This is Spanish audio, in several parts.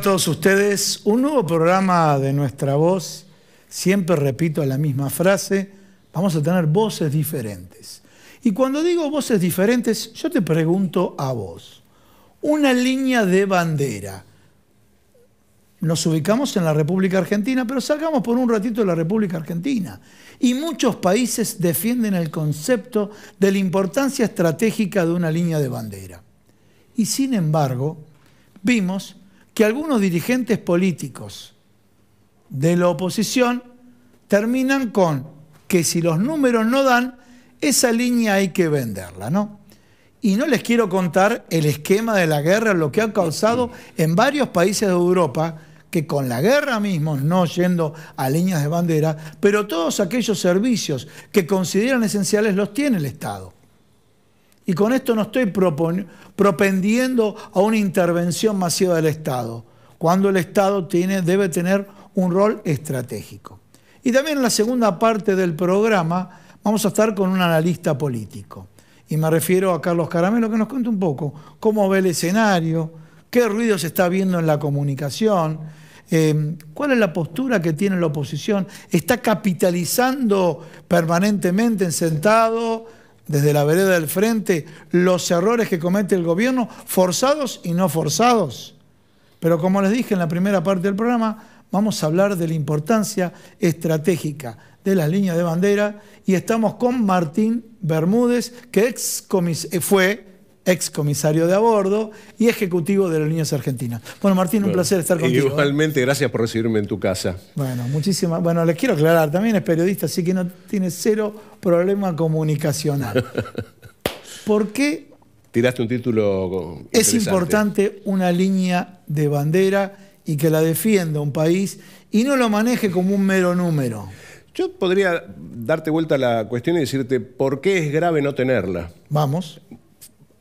a todos ustedes? Un nuevo programa de Nuestra Voz. Siempre repito la misma frase, vamos a tener voces diferentes. Y cuando digo voces diferentes, yo te pregunto a vos, una línea de bandera. Nos ubicamos en la República Argentina, pero salgamos por un ratito de la República Argentina. Y muchos países defienden el concepto de la importancia estratégica de una línea de bandera. Y sin embargo, vimos que algunos dirigentes políticos de la oposición terminan con que si los números no dan, esa línea hay que venderla, ¿no? Y no les quiero contar el esquema de la guerra, lo que ha causado en varios países de Europa, que con la guerra mismo, no yendo a líneas de bandera, pero todos aquellos servicios que consideran esenciales los tiene el Estado. Y con esto no estoy propendiendo a una intervención masiva del Estado, cuando el Estado tiene, debe tener un rol estratégico. Y también en la segunda parte del programa vamos a estar con un analista político. Y me refiero a Carlos Caramelo, que nos cuente un poco cómo ve el escenario, qué ruido se está viendo en la comunicación, em, cuál es la postura que tiene la oposición. ¿Está capitalizando permanentemente en sentado? desde la vereda del frente los errores que comete el gobierno, forzados y no forzados. Pero como les dije en la primera parte del programa, vamos a hablar de la importancia estratégica de las líneas de bandera y estamos con Martín Bermúdez, que ex eh, fue ex comisario de a bordo y ejecutivo de las niños argentinas. Bueno, Martín, un placer estar contigo. ¿eh? Igualmente, gracias por recibirme en tu casa. Bueno, muchísimas. Bueno, les quiero aclarar, también es periodista, así que no tiene cero problema comunicacional. ¿Por qué? Tiraste un título. Es importante una línea de bandera y que la defienda un país y no lo maneje como un mero número. Yo podría darte vuelta a la cuestión y decirte por qué es grave no tenerla. Vamos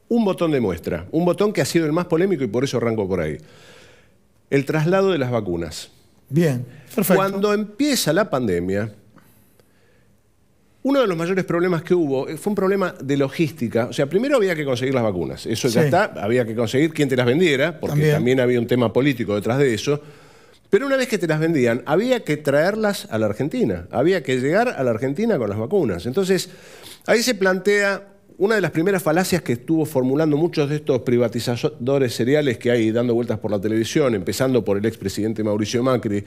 un botón de muestra, un botón que ha sido el más polémico y por eso arranco por ahí. El traslado de las vacunas. Bien, perfecto. Cuando empieza la pandemia, uno de los mayores problemas que hubo eh, fue un problema de logística. O sea, primero había que conseguir las vacunas. Eso ya está, había que conseguir quien te las vendiera, porque también. había un tema político detrás de eso. Pero una vez que te las vendían, había que traerlas a la Argentina. Había que llegar a la Argentina con las vacunas. Entonces, ahí se plantea una de las primeras falacias que estuvo formulando muchos de estos privatizadores seriales que hay dando vueltas por la televisión, empezando por el expresidente Mauricio Macri,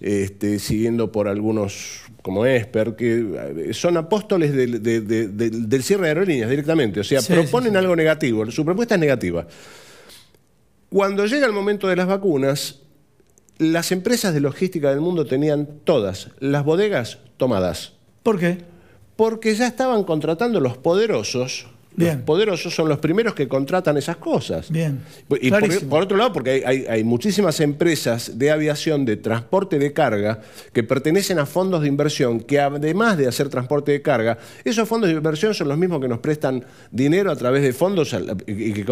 este, siguiendo por algunos como Esper, que eh, son apóstoles del, cierre de aerolíneas directamente, o sea, proponen algo negativo, su propuesta es negativa. Cuando llega el momento de las vacunas, las empresas de logística del mundo tenían todas las bodegas tomadas. ¿Por qué? porque ya estaban contratando los poderosos los poderosos son los primeros que contratan esas cosas. Bien. Y por, otro lado, porque hay, muchísimas empresas de aviación, de transporte de carga, que pertenecen a fondos de inversión, que además de hacer transporte de carga, esos fondos de inversión son los mismos que nos prestan dinero a través de fondos y que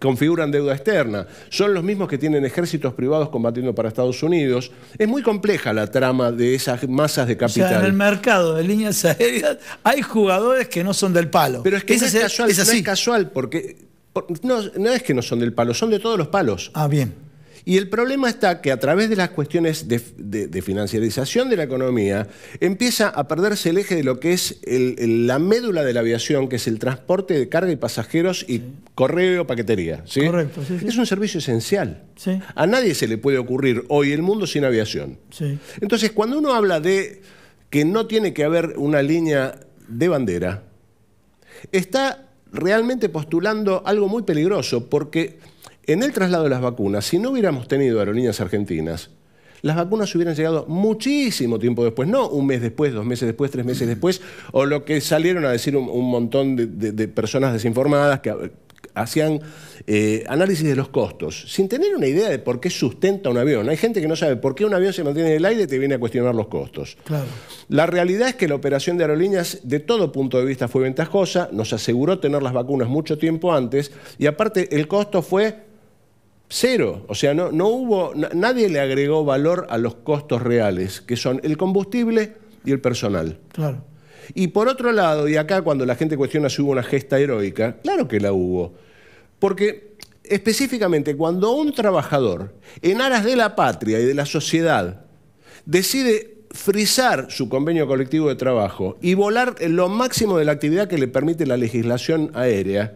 configuran deuda externa. Son los mismos que tienen ejércitos privados combatiendo para Estados Unidos. Es muy compleja la trama de esas masas de capital. en el mercado de líneas aéreas hay jugadores que no son del palo. Pero es que es es así. no es casual, porque no, es que no son del palo, son de todos los palos. Ah, bien. Y el problema está que a través de las cuestiones de, financiarización de la economía empieza a perderse el eje de lo que es la médula de la aviación, que es el transporte de carga y pasajeros y correo, paquetería. ¿sí? Correcto. es un servicio esencial. A nadie se le puede ocurrir hoy el mundo sin aviación. Entonces, cuando uno habla de que no tiene que haber una línea de bandera, está realmente postulando algo muy peligroso, porque en el traslado de las vacunas, si no hubiéramos tenido aerolíneas argentinas, las vacunas hubieran llegado muchísimo tiempo después, no un mes después, dos meses después, tres meses después, o lo que salieron a decir un, montón de, personas desinformadas que, hacían eh, análisis de los costos, sin tener una idea de por qué sustenta un avión. Hay gente que no sabe por qué un avión se mantiene en el aire y te viene a cuestionar los costos. Claro. La realidad es que la operación de aerolíneas, de todo punto de vista, fue ventajosa, nos aseguró tener las vacunas mucho tiempo antes, y aparte el costo fue cero. O sea, no, no hubo, nadie le agregó valor a los costos reales, que son el combustible y el personal. Claro. Y por otro lado, y acá cuando la gente cuestiona si hubo una gesta heroica, claro que la hubo. Porque específicamente cuando un trabajador, en aras de la patria y de la sociedad, decide frisar su convenio colectivo de trabajo y volar lo máximo de la actividad que le permite la legislación aérea,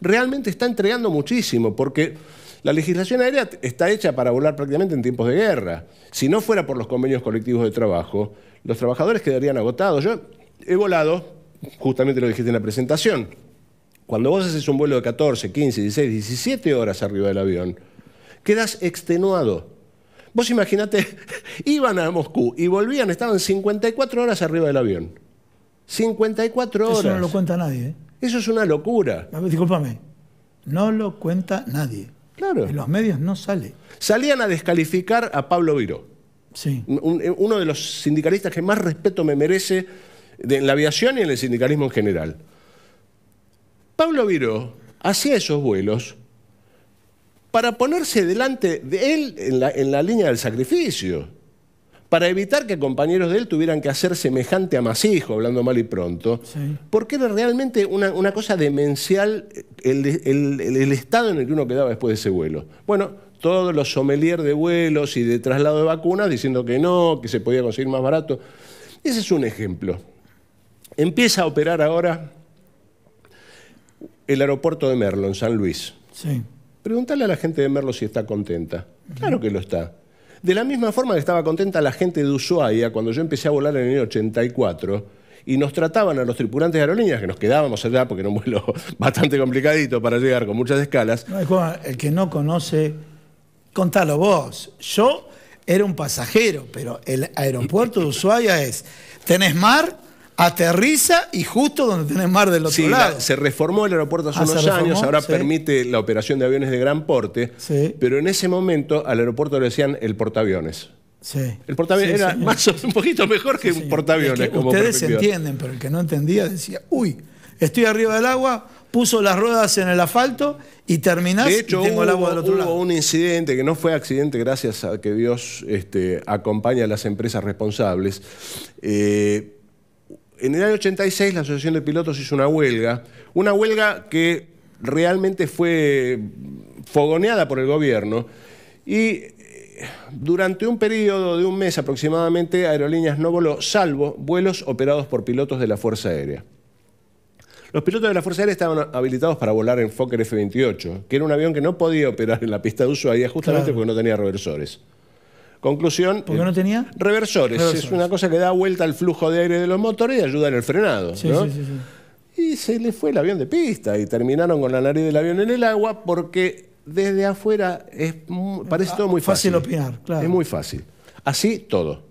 realmente está entregando muchísimo, porque la legislación aérea está hecha para volar prácticamente en tiempos de guerra. Si no fuera por los convenios colectivos de trabajo, los trabajadores quedarían agotados. Yo he volado, justamente lo dijiste en la presentación, cuando vos haces un vuelo de 14, 15, 16, 17 horas arriba del avión, quedas extenuado. Vos imaginate, iban a Moscú y volvían, estaban 54 horas arriba del avión. 54 horas. Eso no lo cuenta nadie. ¿eh? Eso es una locura. Disculpame, no lo cuenta nadie. Claro. En los medios no sale. Salían a descalificar a Pablo Viro. Sí. uno de los sindicalistas que más respeto me merece en la aviación y en el sindicalismo en general. Pablo Viró hacía esos vuelos para ponerse delante de él en la, línea del sacrificio, para evitar que compañeros de él tuvieran que hacer semejante amasijo, hablando mal y pronto, porque era realmente una, cosa demencial el, estado en el que uno quedaba después de ese vuelo. Bueno, todos los sommeliers de vuelos y de traslado de vacunas diciendo que no, que se podía conseguir más barato. Ese es un ejemplo. Empieza a operar ahora el aeropuerto de Merlo, en San Luis. Sí. Pregúntale a la gente de Merlo si está contenta. Claro que lo está. De la misma forma que estaba contenta la gente de Ushuaia cuando yo empecé a volar en el año 84 y nos trataban a los tripulantes de aerolíneas, que nos quedábamos allá porque era un vuelo bastante complicadito para llegar con muchas escalas. No, el que no conoce, contalo vos. Yo era un pasajero, pero el aeropuerto de Ushuaia es, tenés mar, aterriza y justo donde tenés mar del otro lado. se reformó el aeropuerto hace ah, unos años, ahora permite la operación de aviones de gran porte, pero en ese momento al aeropuerto le decían el portaaviones. Sí. El portaaviones era un poquito mejor que un portaaviones. ustedes entienden, pero el que no entendía decía, uy, estoy arriba del agua, puso las ruedas en el asfalto y terminás de hecho, un incidente que no fue accidente, gracias a que Dios este, acompaña a las empresas responsables. Eh, en el año 86 la Asociación de Pilotos hizo una huelga, una huelga que realmente fue fogoneada por el gobierno y eh, durante un periodo de un mes aproximadamente Aerolíneas no voló, salvo vuelos operados por pilotos de la Fuerza Aérea. Los pilotos de la Fuerza Aérea estaban habilitados para volar en Fokker F-28, que era un avión que no podía operar en la pista de uso día justamente porque no tenía reversores. Conclusión. ¿Por qué no tenía? Reversores. Es una cosa que da vuelta al flujo de aire de los motores y ayuda en el frenado. y se le fue el avión de pista y terminaron con la nariz del avión en el agua porque desde afuera es parece ah, todo muy fácil. Fácil opinar, claro. Es muy fácil. Así todo.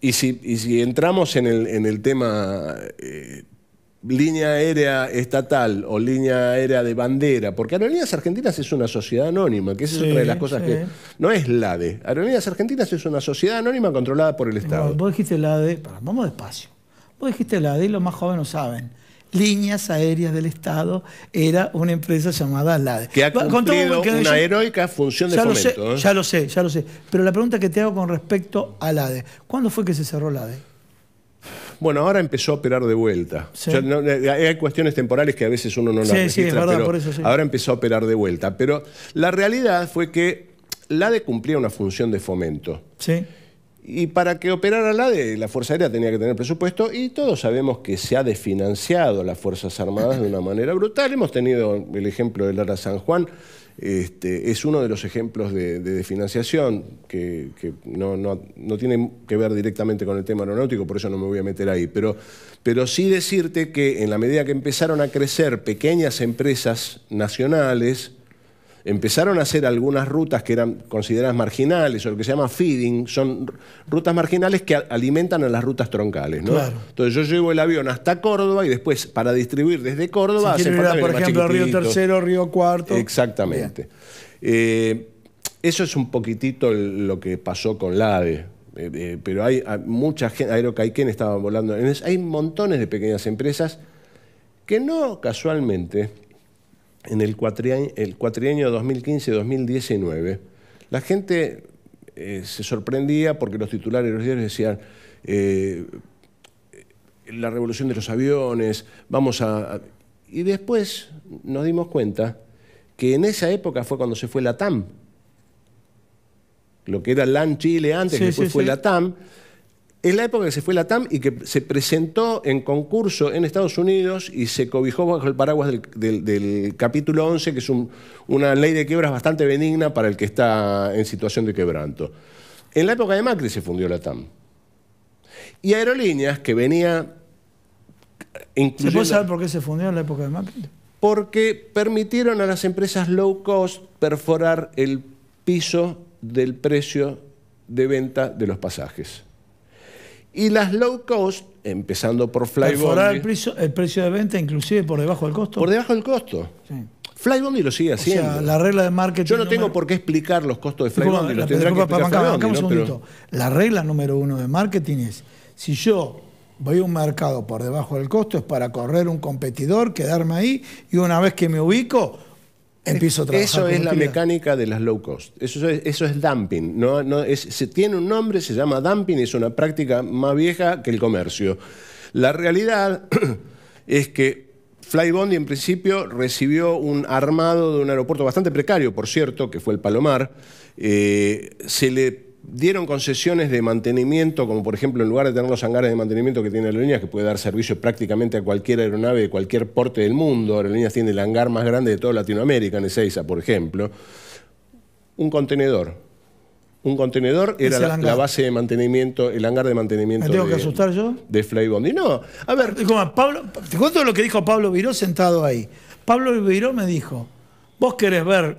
Y si, entramos en el, tema eh, línea aérea estatal o línea aérea de bandera, porque Aerolíneas Argentinas es una sociedad anónima, que esa es otra de las cosas que no es la de Aerolíneas Argentinas es una sociedad anónima controlada por el Estado. vos dijiste la de vamos despacio, vos dijiste la de y los más jóvenes saben. Líneas Aéreas del Estado era una empresa llamada LADE. Que ha una heroica función de ya fomento. Lo sé, ¿eh? Ya lo sé, ya lo sé. Pero la pregunta que te hago con respecto a LADE, ¿cuándo fue que se cerró LADE? Bueno, ahora empezó a operar de vuelta. Eh, hay cuestiones temporales que a veces uno no las sí, sí, es verdad, por eso, ahora empezó a operar de vuelta. Pero la realidad fue que la de cumplía una función de fomento. Sí. Y para que operara la de la Fuerza Aérea tenía que tener presupuesto y todos sabemos que se ha desfinanciado las Fuerzas Armadas de una manera brutal. Hemos tenido el ejemplo de Lara San Juan, este, es uno de los ejemplos de, financiación que, no, no, tiene que ver directamente con el tema aeronáutico, por eso no me voy a meter ahí. pero sí decirte que en la medida que empezaron a crecer pequeñas empresas nacionales, empezaron a hacer algunas rutas que eran consideradas marginales, o lo que se llama feeding, son rutas marginales que alimentan a las rutas troncales. Entonces yo llevo el avión hasta Córdoba y después para distribuir desde Córdoba... por ejemplo, Río Tercero, Río Cuarto. Exactamente. Eh, eso es un poquitito lo que pasó con la eh, eh, pero hay, mucha gente, Aerocaiken estaba volando, hay montones de pequeñas empresas que no casualmente en el cuatrienio, el 2015-2019, la gente eh, se sorprendía porque los titulares los diarios decían eh, la revolución de los aviones, vamos a... Y después nos dimos cuenta que en esa época fue cuando se fue la TAM, lo que era LAN Chile antes, que después fue la TAM, es la época que se fue la TAM y que se presentó en concurso en Estados Unidos y se cobijó bajo el paraguas del, capítulo 11, que es una ley de quiebras bastante benigna para el que está en situación de quebranto. En la época de Macri se fundió la TAM. Y Aerolíneas, que venía... Incluyendo... ¿Se puede saber por qué se fundió en la época de Macri? Porque permitieron a las empresas low cost perforar el piso del precio de venta de los pasajes. Y las low cost, empezando por Flybondi... El, precio, el precio de venta inclusive por debajo del costo. Por debajo del costo. Sí. Flybondi lo sigue haciendo. O la regla de marketing... Yo no tengo por qué explicar los costos de Flybondi, los tendrá que explicar un La regla número uno de marketing es, si yo voy a un mercado por debajo del costo, es para correr un competidor, quedarme ahí, y una vez que me ubico Empiezo a Eso es la mecánica de las low cost. Eso es, eso es dumping. No, se tiene un nombre, se llama dumping, es una práctica más vieja que el comercio. La realidad es que Flybondi en principio recibió un armado de un aeropuerto bastante precario, por cierto, que fue el Palomar. Eh, se le dieron concesiones de mantenimiento, como por ejemplo en lugar de tener los hangares de mantenimiento que tiene Aerolíneas, que puede dar servicio prácticamente a cualquier aeronave de cualquier porte del mundo, Aerolíneas tiene el hangar más grande de toda Latinoamérica, en Ezeiza, por ejemplo, un contenedor. Un contenedor era la, base de mantenimiento, el hangar de mantenimiento. ¿Me tengo que asustar yo? De Flybondi. No, a ver. Pablo, te cuento lo que dijo Pablo Viró sentado ahí. Pablo Viró me dijo, vos querés ver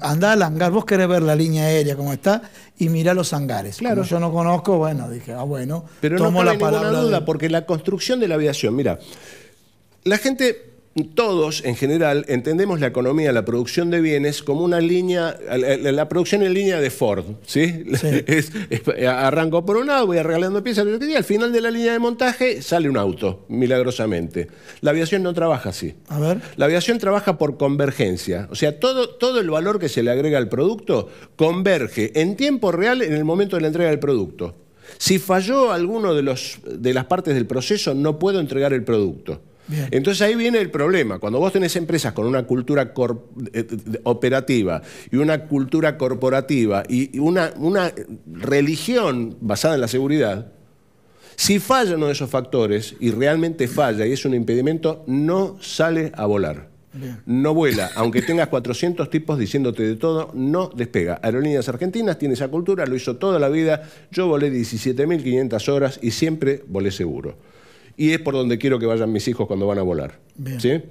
Andá al hangar, vos querés ver la línea aérea como está y mirá los hangares. Claro. yo no conozco, bueno, dije, ah, bueno, Pero tomo no la palabra. Duda, porque la construcción de la aviación, mira, la gente todos en general entendemos la economía, la producción de bienes como una línea, la, producción en línea de Ford, ¿sí? arranco por un lado, voy arreglando piezas, y al final de la línea de montaje sale un auto, milagrosamente. La aviación no trabaja así. A ver. La aviación trabaja por convergencia, o sea, todo, el valor que se le agrega al producto converge en tiempo real en el momento de la entrega del producto. Si falló alguno de las partes del proceso, no puedo entregar el producto. Entonces ahí viene el problema. Cuando vos tenés empresas con una cultura eh, eh, operativa y una cultura corporativa y una, religión basada en la seguridad, si falla uno de esos factores y realmente falla y es un impedimento, no sale a volar. No vuela, aunque tengas 400 tipos diciéndote de todo, no despega. Aerolíneas Argentinas tiene esa cultura, lo hizo toda la vida. Yo volé 17.500 horas y siempre volé seguro y es por donde quiero que vayan mis hijos cuando van a volar. ¿Sí?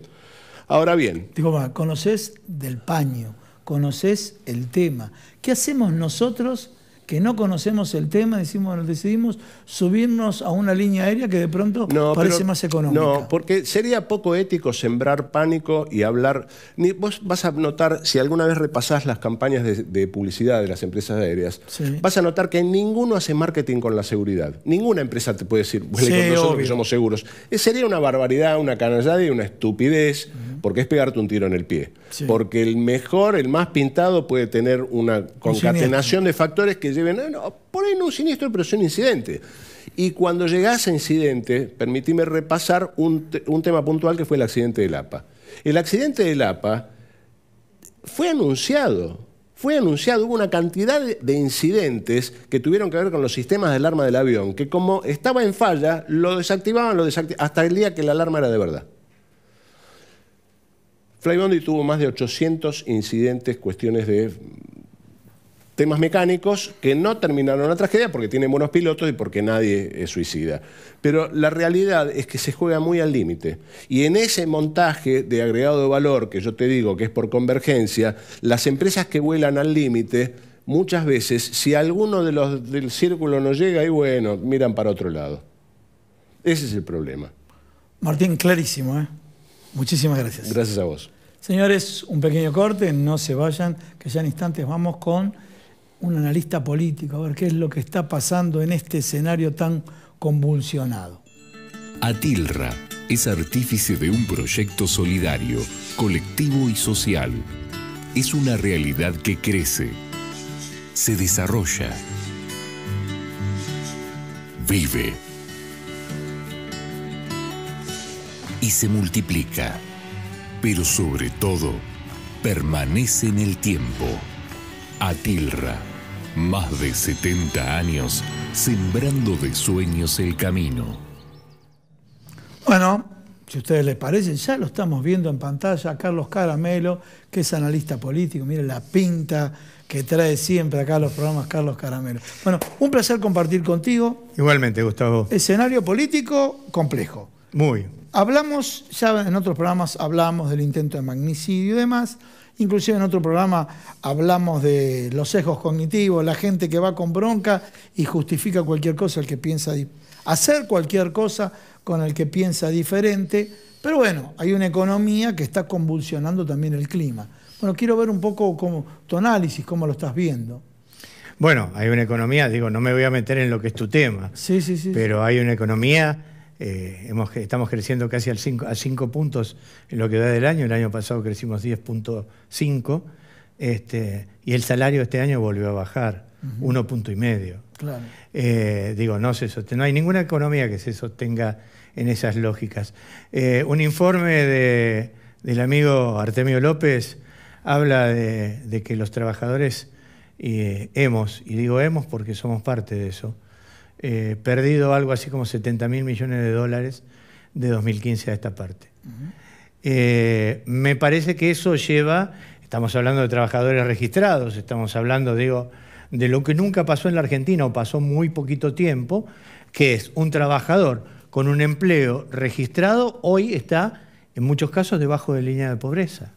Ahora bien. Digo, conoces del paño, conoces el tema. ¿Qué hacemos nosotros que no conocemos el tema, decimos, decidimos subirnos a una línea aérea que de pronto parece más económica. No, porque sería poco ético sembrar pánico y hablar. Ni, vos vas a notar, si alguna vez repasás las campañas de, publicidad de las empresas aéreas, vas a notar que ninguno hace marketing con la seguridad. Ninguna empresa te puede decir, bueno, nosotros que somos seguros. Eh, sería una barbaridad, una canallada y una estupidez, porque es pegarte un tiro en el pie. Porque el mejor, el más pintado, puede tener una concatenación de factores que Ponen un siniestro, pero es un incidente. Y cuando llegás a incidente, permitime repasar un, tema puntual que fue el accidente del APA. El accidente del APA fue anunciado fue anunciado, hubo una cantidad de incidentes que tuvieron que ver con los sistemas de alarma del avión, que como estaba en falla, lo desactivaban, lo desactivaban, hasta el día que la alarma era de verdad. Flybondi tuvo más de 800 incidentes, cuestiones de temas mecánicos que no terminaron la tragedia porque tienen buenos pilotos y porque nadie es suicida. Pero la realidad es que se juega muy al límite. Y en ese montaje de agregado de valor que yo te digo que es por convergencia, las empresas que vuelan al límite, muchas veces, si alguno de los del círculo no llega, y bueno, miran para otro lado. Ese es el problema. Martín, clarísimo, ¿eh? Muchísimas gracias. Gracias a vos. Señores, un pequeño corte, no se vayan, que ya en instantes vamos con un analista político, a ver qué es lo que está pasando en este escenario tan convulsionado. Atilra es artífice de un proyecto solidario, colectivo y social. Es una realidad que crece, se desarrolla, vive y se multiplica, pero sobre todo permanece en el tiempo. Atilra. Más de 70 años sembrando de sueños el camino. Bueno, si a ustedes les parece, ya lo estamos viendo en pantalla, Carlos Caramelo, que es analista político, miren la pinta que trae siempre acá a los programas Carlos Caramelo. Bueno, un placer compartir contigo. Igualmente, Gustavo. Escenario político complejo. Muy. Hablamos, ya en otros programas hablamos del intento de magnicidio y demás. Inclusive en otro programa hablamos de los sesgos cognitivos, la gente que va con bronca y justifica cualquier cosa, el que piensa hacer cualquier cosa con el que piensa diferente. Pero bueno, hay una economía que está convulsionando también el clima. Bueno, quiero ver un poco tu análisis, cómo lo estás viendo. Bueno, hay una economía, digo, no me voy a meter en lo que es tu tema. Sí, sí, sí. Pero hay una economía eh, estamos creciendo casi al a 5 puntos en lo que da del año. El año pasado crecimos 10.5 este, y el salario este año volvió a bajar, 1.5. punto y medio. Eh, digo, no se hay ninguna economía que se sostenga en esas lógicas. Eh, un informe del amigo Artemio López habla de, que los trabajadores hemos, y digo hemos porque somos parte de eso, eh, perdido algo así como 70 mil millones de dólares de 2015 a esta parte. Eh, me parece que eso lleva, estamos hablando de trabajadores registrados, estamos hablando, digo, de lo que nunca pasó en la Argentina o pasó muy poquito tiempo, que es un trabajador con un empleo registrado hoy está en muchos casos debajo de línea de pobreza.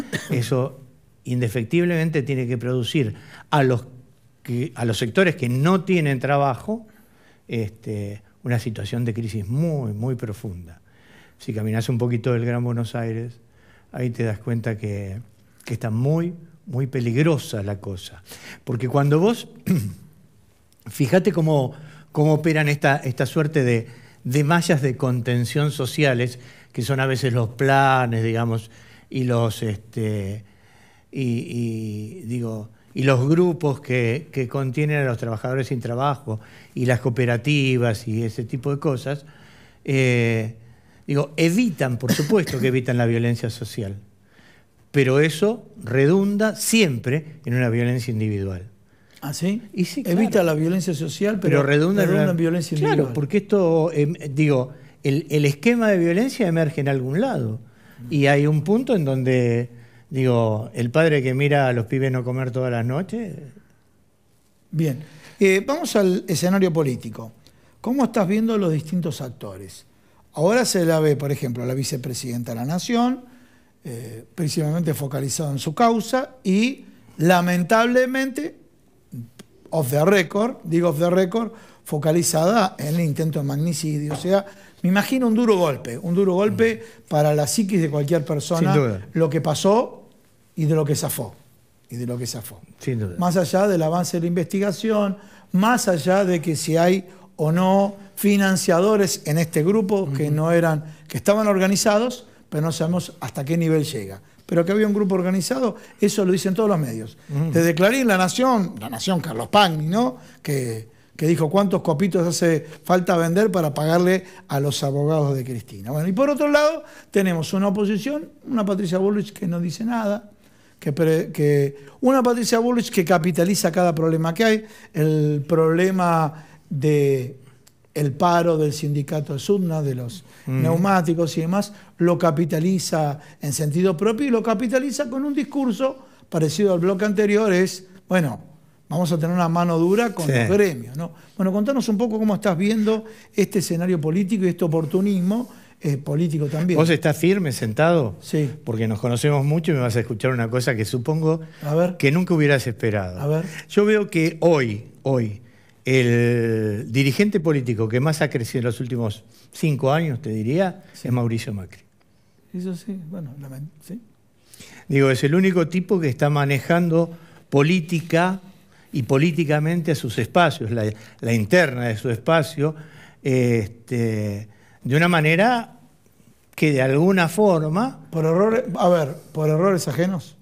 Eso indefectiblemente tiene que producir a a los sectores que no tienen trabajo este, una situación de crisis muy, muy profunda. Si caminas un poquito del Gran Buenos Aires, ahí te das cuenta que, está muy, muy peligrosa la cosa. Porque cuando vos, fíjate cómo, cómo operan esta, esta suerte de, mallas de contención sociales, que son a veces los planes, digamos, y los, este, y digo, y los grupos que, contienen a los trabajadores sin trabajo y las cooperativas y ese tipo de cosas, eh, digo, evitan, por supuesto que evitan la violencia social, pero eso redunda siempre en una violencia individual. ¿Ah, sí? Evita la violencia social, pero, redunda, en, violencia individual. Claro, porque esto, em, digo, el, el, esquema de violencia emerge en algún lado y hay un punto en donde Digo, el padre que mira a los pibes no comer todas las noches. Bien, eh, vamos al escenario político. ¿Cómo estás viendo los distintos actores? Ahora se la ve, por ejemplo, la vicepresidenta de la Nación, eh, principalmente focalizada en su causa y lamentablemente, off the record, digo off the record, focalizada en el intento de magnicidio. O sea, me imagino un duro golpe, un duro golpe mm. para la psiquis de cualquier persona, lo que pasó y de lo que zafó. Y de lo que zafó. Sin Más allá del avance de la investigación, más allá de que si hay o no financiadores en este grupo que no eran, que estaban organizados, pero no sabemos hasta qué nivel llega. Pero que había un grupo organizado, eso lo dicen todos los medios. De declarar Desde La Nación, La Nación Carlos Pagni, ¿no? Que que dijo cuántos copitos hace falta vender para pagarle a los abogados de Cristina. Bueno, y por otro lado, tenemos una oposición, una Patricia Bullrich que no dice nada, que, una Patricia Bullrich que capitaliza cada problema que hay, el problema de el paro del sindicato de Sudna, de los mm. neumáticos y demás, lo capitaliza en sentido propio y lo capitaliza con un discurso parecido al bloque anterior, es, bueno, vamos a tener una mano dura con el los gremios. ¿no? Bueno, contanos un poco cómo estás viendo este escenario político y este oportunismo eh, político también. ¿Vos estás firme, sentado? Sí. Porque nos conocemos mucho y me vas a escuchar una cosa que supongo que nunca hubieras esperado. A ver. Yo veo que hoy, hoy, el dirigente político que más ha crecido en los últimos cinco años, te diría, es Mauricio Macri. Eso sí, bueno, lamento, sí. Digo, es el único tipo que está manejando política y políticamente a sus espacios, la, interna de su espacio, este, de una manera que de alguna forma... ¿Por errores, a por errores ajenos?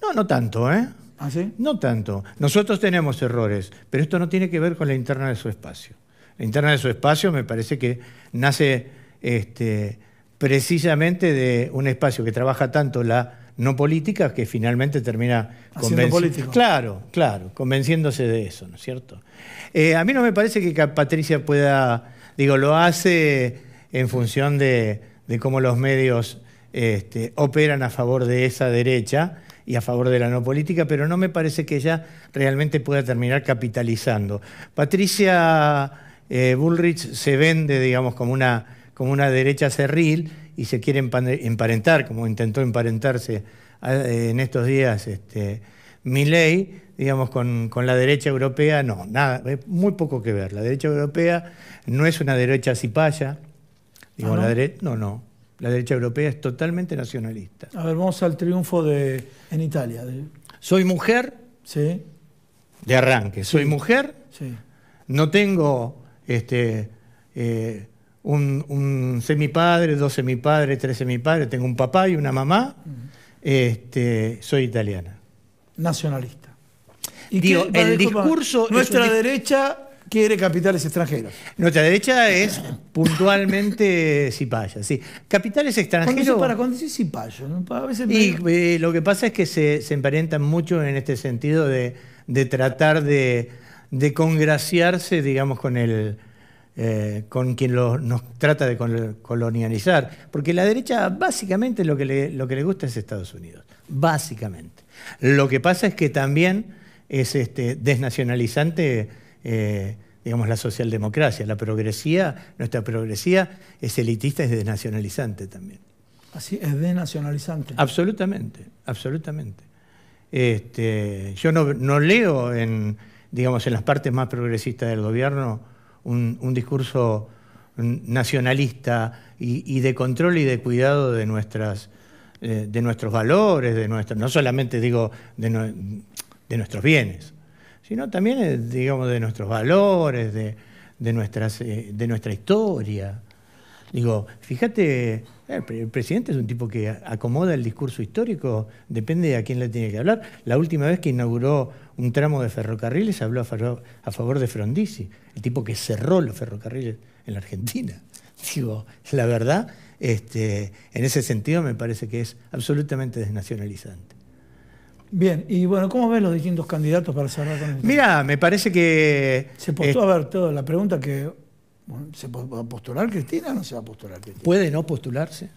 No, no tanto, ¿eh? ¿Ah, sí? No tanto. Nosotros tenemos errores, pero esto no tiene que ver con la interna de su espacio. La interna de su espacio me parece que nace este, precisamente de un espacio que trabaja tanto la no política que finalmente termina convenciendo. Claro, claro, convenciéndose de eso, ¿no es cierto? Eh, a mí no me parece que Patricia pueda, digo, lo hace en función de, cómo los medios este, operan a favor de esa derecha y a favor de la no política, pero no me parece que ella realmente pueda terminar capitalizando. Patricia eh, Bullrich se vende, digamos, como una, como una derecha cerril y se quiere emparentar, como intentó emparentarse ah, eh, en estos días este, ley digamos, con, la derecha europea, no, nada, muy poco que ver. La derecha europea no es una derecha cipaya, digamos ah, ¿no? La no, no. La derecha europea es totalmente nacionalista. A ver, vamos al triunfo de, en Italia. Soy mujer. Sí. De arranque. Soy mujer. Sí. No tengo este, eh, un, semipadre, dos semipadres, tres semipadres, tengo un papá y una mamá, este, soy italiana. Nacionalista. ¿Y el discurso... Nuestra derecha quiere capitales extranjeros. Nuestra derecha es puntualmente cipaya, sí. Capitales extranjeros... Para Y eh, lo que pasa es que se, emparentan mucho en este sentido de, de tratar de, de congraciarse, digamos, con el eh, con quien nos trata de colonializar, porque la derecha básicamente lo que, le, gusta es Estados Unidos, básicamente. Lo que pasa es que también es este, desnacionalizante, eh, digamos, la socialdemocracia, la progresía, nuestra progresía es elitista, es desnacionalizante también. Así, es desnacionalizante. Absolutamente, absolutamente. Este, yo no, no leo en, digamos, en las partes más progresistas del gobierno un, discurso nacionalista y, de control y de cuidado de eh, nuestros valores, de no solamente digo de, nuestros bienes, sino también eh, digamos de nuestros valores, de, eh, nuestra historia. Digo, fíjate, el presidente es un tipo que acomoda el discurso histórico, depende de a quién le tiene que hablar. La última vez que inauguró un tramo de ferrocarriles habló a favor de Frondizi el tipo que cerró los ferrocarriles en la Argentina. Digo, la verdad, este, en ese sentido me parece que es absolutamente desnacionalizante. Bien, y bueno, ¿cómo ven los distintos candidatos para cerrar con esto? Mira, me parece que... Se postuló, eh, a ver, todo. la pregunta que... ¿Se va a postular Cristina o no se va a postular Cristina? ¿Puede no postularse?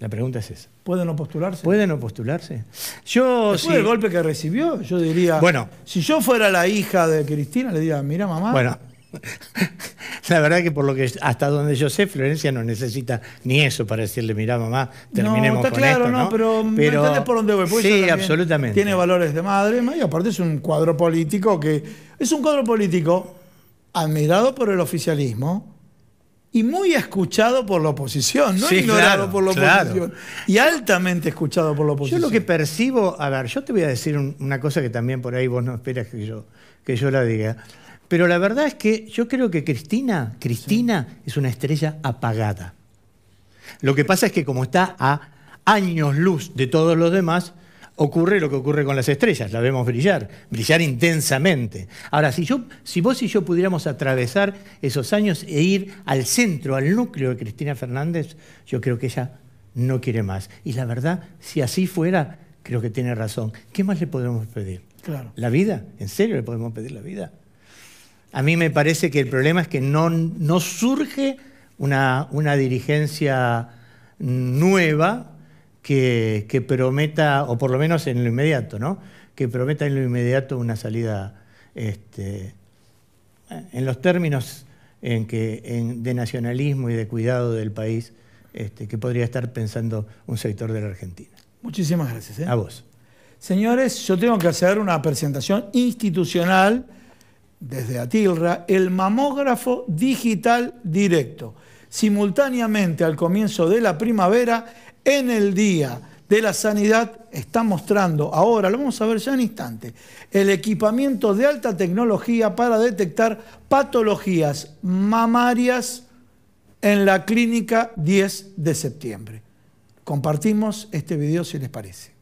La pregunta es esa. ¿Puede no postularse? ¿Puede no postularse? Yo, Después del golpe que recibió, yo diría... Bueno. Si yo fuera la hija de Cristina, le diría, mira mamá... Bueno, La verdad que por lo que hasta donde yo sé, Florencia no necesita ni eso para decirle, mira mamá, terminemos claro, esto, ¿no? pero, por dónde voy? sí, absolutamente. Tiene valores de madre, y aparte es un cuadro político que es un cuadro político admirado por el oficialismo y muy escuchado por la oposición, no ignorado por la oposición, y altamente escuchado por la oposición. Yo lo que percibo, a ver, yo te voy a decir una cosa que también por ahí vos no esperas que yo, que yo la diga. Pero la verdad es que yo creo que Cristina, Cristina es una estrella apagada. Lo que pasa es que como está a años luz de todos los demás, ocurre lo que ocurre con las estrellas, la vemos brillar, brillar intensamente. Ahora, si, yo, si vos y yo pudiéramos atravesar esos años e ir al centro, al núcleo de Cristina Fernández, yo creo que ella no quiere más. Y la verdad, si así fuera, creo que tiene razón. ¿Qué más le podemos pedir? Claro. ¿La vida? ¿En serio le podemos pedir la vida? A mí me parece que el problema es que no, surge una, dirigencia nueva que, prometa, o por lo menos en lo inmediato, ¿no? que prometa en lo inmediato una salida este, en los términos en que, de nacionalismo y de cuidado del país este, que podría estar pensando un sector de la Argentina. Muchísimas gracias. ¿eh? A vos. Señores, yo tengo que hacer una presentación institucional desde Atilra el mamógrafo digital directo, simultáneamente al comienzo de la primavera en el día de la sanidad está mostrando ahora, lo vamos a ver ya en instante, el equipamiento de alta tecnología para detectar patologías mamarias en la clínica 10 de septiembre. Compartimos este video si les parece.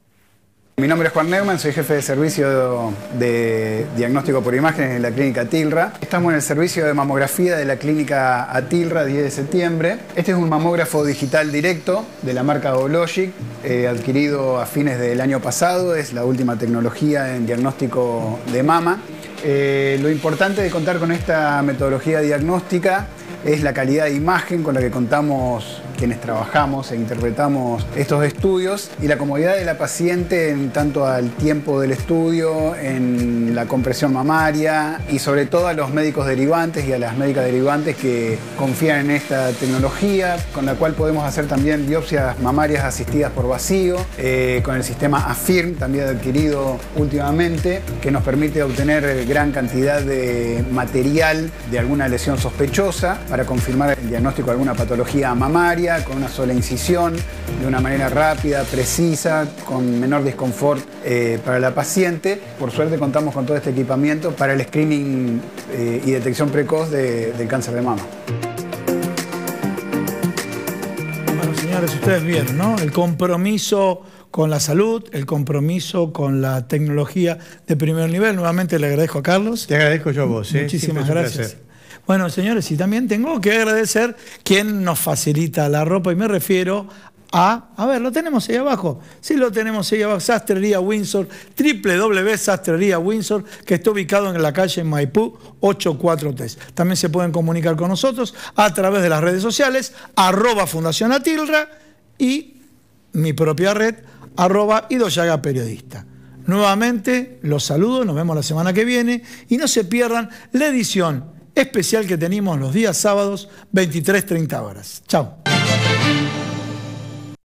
Mi nombre es Juan Neumann, soy jefe de servicio de diagnóstico por imágenes en la clínica Atilra. Estamos en el servicio de mamografía de la clínica Atilra 10 de septiembre. Este es un mamógrafo digital directo de la marca Ologic, eh, adquirido a fines del año pasado. Es la última tecnología en diagnóstico de mama. Eh, lo importante de contar con esta metodología diagnóstica es la calidad de imagen con la que contamos quienes trabajamos e interpretamos estos estudios y la comodidad de la paciente en tanto al tiempo del estudio, en la compresión mamaria y sobre todo a los médicos derivantes y a las médicas derivantes que confían en esta tecnología con la cual podemos hacer también biopsias mamarias asistidas por vacío, eh, con el sistema AFIRM también adquirido últimamente que nos permite obtener eh, gran cantidad de material de alguna lesión sospechosa para confirmar el diagnóstico de alguna patología mamaria con una sola incisión, de una manera rápida, precisa, con menor desconfort eh, para la paciente. Por suerte contamos con todo este equipamiento para el screening eh, y detección precoz de, del cáncer de mama. Bueno, señores, ustedes vieron, ¿no? El compromiso con la salud, el compromiso con la tecnología de primer nivel. Nuevamente le agradezco a Carlos. Te agradezco yo a vos. ¿eh? Muchísimas gracias. Bueno, señores, y también tengo que agradecer quien nos facilita la ropa y me refiero a, a ver, lo tenemos ahí abajo, sí lo tenemos ahí abajo, Sastrería Windsor, Sastrería Windsor, que está ubicado en la calle Maipú 843. También se pueden comunicar con nosotros a través de las redes sociales, arroba Fundación y mi propia red, arroba Periodista. Nuevamente los saludo, nos vemos la semana que viene y no se pierdan la edición especial que tenemos los días sábados, 23-30 horas. Chao.